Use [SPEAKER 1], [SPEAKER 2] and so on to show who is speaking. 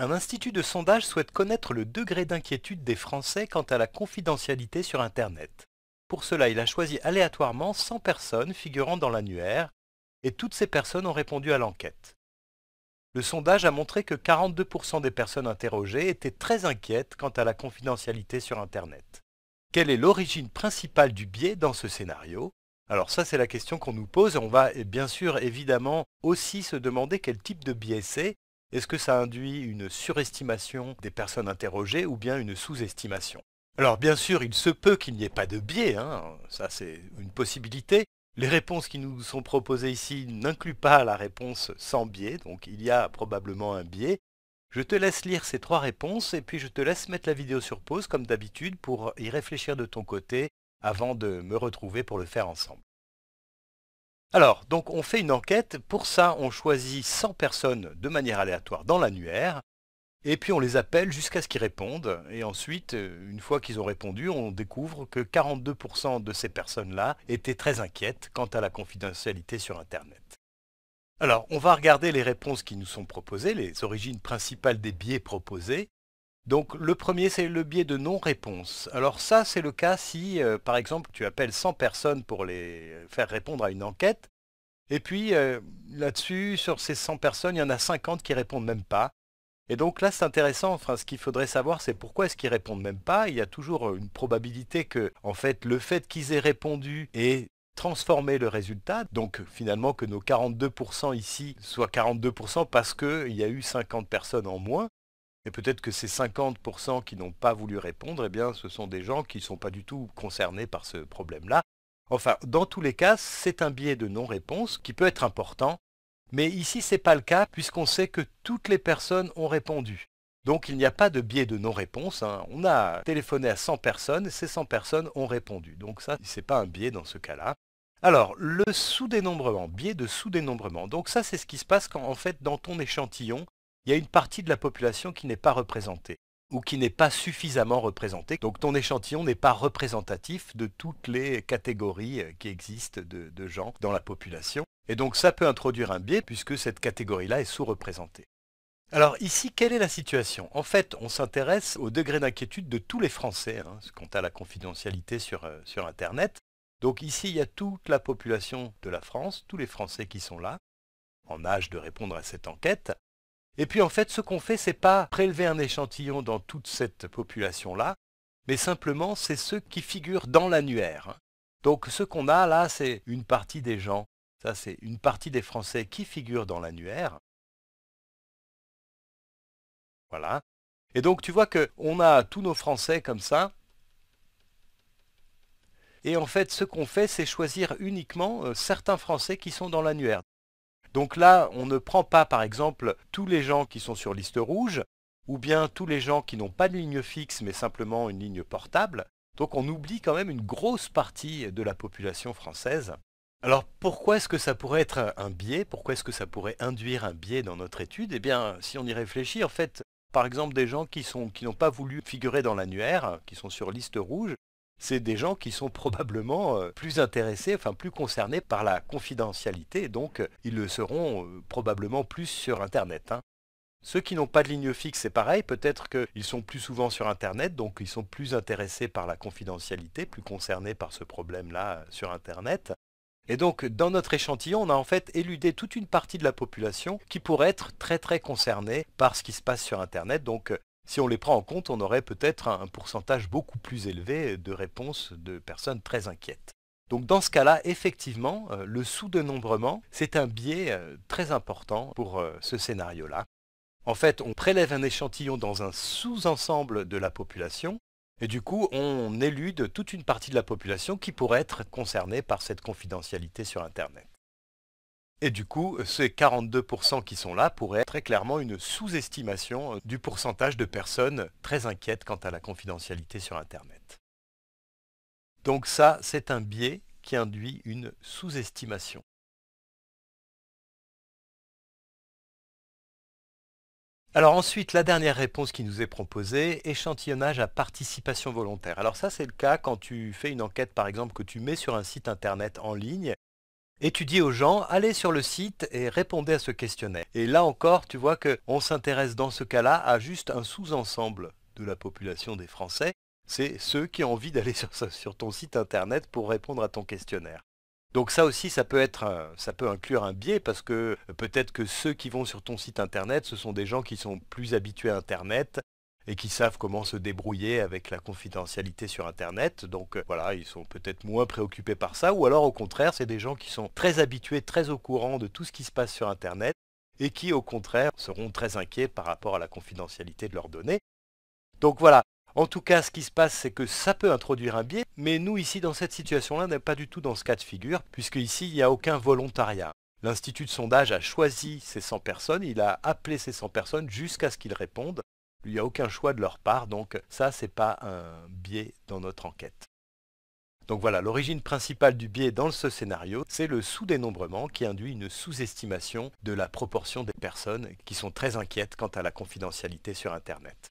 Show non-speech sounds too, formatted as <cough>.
[SPEAKER 1] Un institut de sondage souhaite connaître le degré d'inquiétude des Français quant à la confidentialité sur Internet. Pour cela, il a choisi aléatoirement 100 personnes figurant dans l'annuaire, et toutes ces personnes ont répondu à l'enquête. Le sondage a montré que 42% des personnes interrogées étaient très inquiètes quant à la confidentialité sur Internet. Quelle est l'origine principale du biais dans ce scénario Alors ça, c'est la question qu'on nous pose. On va bien sûr, évidemment, aussi se demander quel type de biais c'est, est-ce que ça induit une surestimation des personnes interrogées ou bien une sous-estimation Alors bien sûr, il se peut qu'il n'y ait pas de biais, hein. ça c'est une possibilité. Les réponses qui nous sont proposées ici n'incluent pas la réponse sans biais, donc il y a probablement un biais. Je te laisse lire ces trois réponses et puis je te laisse mettre la vidéo sur pause comme d'habitude pour y réfléchir de ton côté avant de me retrouver pour le faire ensemble. Alors, donc on fait une enquête. Pour ça, on choisit 100 personnes de manière aléatoire dans l'annuaire. Et puis on les appelle jusqu'à ce qu'ils répondent. Et ensuite, euh, une fois qu'ils ont répondu, on découvre que 42% de ces personnes-là étaient très inquiètes quant à la confidentialité sur Internet. Alors, on va regarder les réponses qui nous sont proposées, les origines principales des biais proposés. Donc le premier, c'est le biais de non-réponse. Alors ça, c'est le cas si, euh, par exemple, tu appelles 100 personnes pour les faire répondre à une enquête, et puis euh, là-dessus, sur ces 100 personnes, il y en a 50 qui répondent même pas. Et donc là, c'est intéressant. ce qu'il faudrait savoir, c'est pourquoi est-ce qu'ils répondent même pas. Il y a toujours euh, une probabilité que, en fait, le fait qu'ils aient répondu ait transformé le résultat. Donc finalement que nos 42% ici soient 42% parce qu'il y a eu 50 personnes en moins. Et peut-être que ces 50% qui n'ont pas voulu répondre, eh bien, ce sont des gens qui ne sont pas du tout concernés par ce problème-là. Enfin, dans tous les cas, c'est un biais de non-réponse qui peut être important, mais ici, ce n'est pas le cas puisqu'on sait que toutes les personnes ont répondu. Donc, il n'y a pas de biais de non-réponse. Hein. On a téléphoné à 100 personnes, et ces 100 personnes ont répondu. Donc ça, ce n'est pas un biais dans ce cas-là. Alors, le sous-dénombrement, biais de sous-dénombrement. Donc ça, c'est ce qui se passe quand, en fait, dans ton échantillon, il y a une partie de la population qui n'est pas représentée ou qui n'est pas suffisamment représentée. Donc ton échantillon n'est pas représentatif de toutes les catégories euh, qui existent de, gens dans la population. Et donc ça peut introduire un biais puisque cette catégorie-là est sous-représentée. Alors ici, quelle est la situation En fait, on s'intéresse au degré d'inquiétude de tous les Français quant hein, à la confidentialité euh, sur Internet. Donc ici, il y a toute la population de la France, tous les Français qui sont là, en âge de répondre à cette enquête. Et puis en fait, ce qu'on fait, c'est pas prélever un échantillon dans toute cette population-là, mais simplement c'est ceux qui figurent dans l'annuaire. Donc ce qu'on a là, c'est une partie des gens, ça c'est une partie des Français qui figurent dans l'annuaire. Voilà. Et donc tu vois qu'on a tous nos Français comme ça. Et en fait, ce qu'on fait, c'est choisir uniquement euh, certains Français qui sont dans l'annuaire. Donc là, on ne prend pas par exemple tous les gens qui sont sur liste rouge, ou bien tous les gens qui n'ont pas de ligne fixe mais simplement une ligne portable. Donc on oublie quand même une grosse partie de la population française. Alors pourquoi est-ce que ça pourrait être un biais Pourquoi est-ce que ça pourrait induire un biais dans notre étude Eh bien, si on y réfléchit, en fait, par exemple des gens qui n'ont pas voulu figurer dans l'annuaire, qui sont sur liste rouge, c'est des gens qui sont probablement euh, plus intéressés, enfin plus concernés par la confidentialité, donc euh, ils le seront euh, probablement plus sur Internet. Hein. Ceux qui n'ont pas de ligne fixe, c'est pareil, peut-être qu'ils sont plus souvent sur Internet, donc ils sont plus intéressés par la confidentialité, plus concernés par ce problème-là sur Internet. Et donc, dans notre échantillon, on a en fait éludé toute une partie de la population qui pourrait être très très concernée par ce qui se passe sur Internet, donc si on les prend en compte, on aurait peut-être un pourcentage beaucoup plus élevé de réponses de personnes très inquiètes. Donc dans ce cas-là, effectivement, euh, le sous-dénombrement, c'est un biais euh, très important pour euh, ce scénario-là. En fait, on prélève un échantillon dans un sous-ensemble de la population, et du coup, on élude toute une partie de la population qui pourrait être concernée par cette confidentialité sur Internet. Et du coup, ces 42% qui sont là pourraient être très clairement une sous-estimation euh, du pourcentage de personnes très inquiètes quant à la confidentialité sur Internet. Donc ça, c'est un biais qui induit une sous-estimation. Alors ensuite, la dernière réponse qui nous est proposée, échantillonnage à participation volontaire. Alors ça, c'est le cas quand tu fais une enquête, par exemple, que tu mets sur un site internet en ligne dis aux gens, allez sur le site et répondez à ce questionnaire. Et là encore, tu vois qu'on s'intéresse dans ce cas-là à juste un sous-ensemble de la population des Français. C'est ceux qui ont envie d'aller <laughs> sur, ton site internet pour répondre à ton questionnaire. Donc ça aussi, peut, être ça peut inclure un biais parce que peut-être que ceux qui vont sur ton site internet, ce sont des gens qui sont plus habitués à internet et qui savent comment se débrouiller avec la confidentialité sur Internet. Donc euh, voilà, ils sont peut-être moins préoccupés par ça, ou alors au contraire, c'est des gens qui sont très habitués, très au courant de tout ce qui se passe sur Internet et qui au contraire seront très inquiets par rapport à la confidentialité de leurs données. Donc voilà, en tout cas, ce qui se passe, c'est que ça peut introduire un biais, mais nous, ici, dans cette situation-là, on n'est pas du tout dans ce cas de figure, puisque ici, il n'y a aucun volontariat. L'Institut de sondage a choisi ces 100 personnes, il a appelé ces 100 personnes jusqu'à ce qu'ils répondent, il n'y a aucun choix de leur part, donc ça, n'est pas un biais dans notre enquête. Donc voilà, l'origine principale du biais dans ce scénario, c'est le sous-dénombrement qui induit une sous-estimation de la proportion des personnes qui sont très inquiètes quant à la confidentialité sur Internet.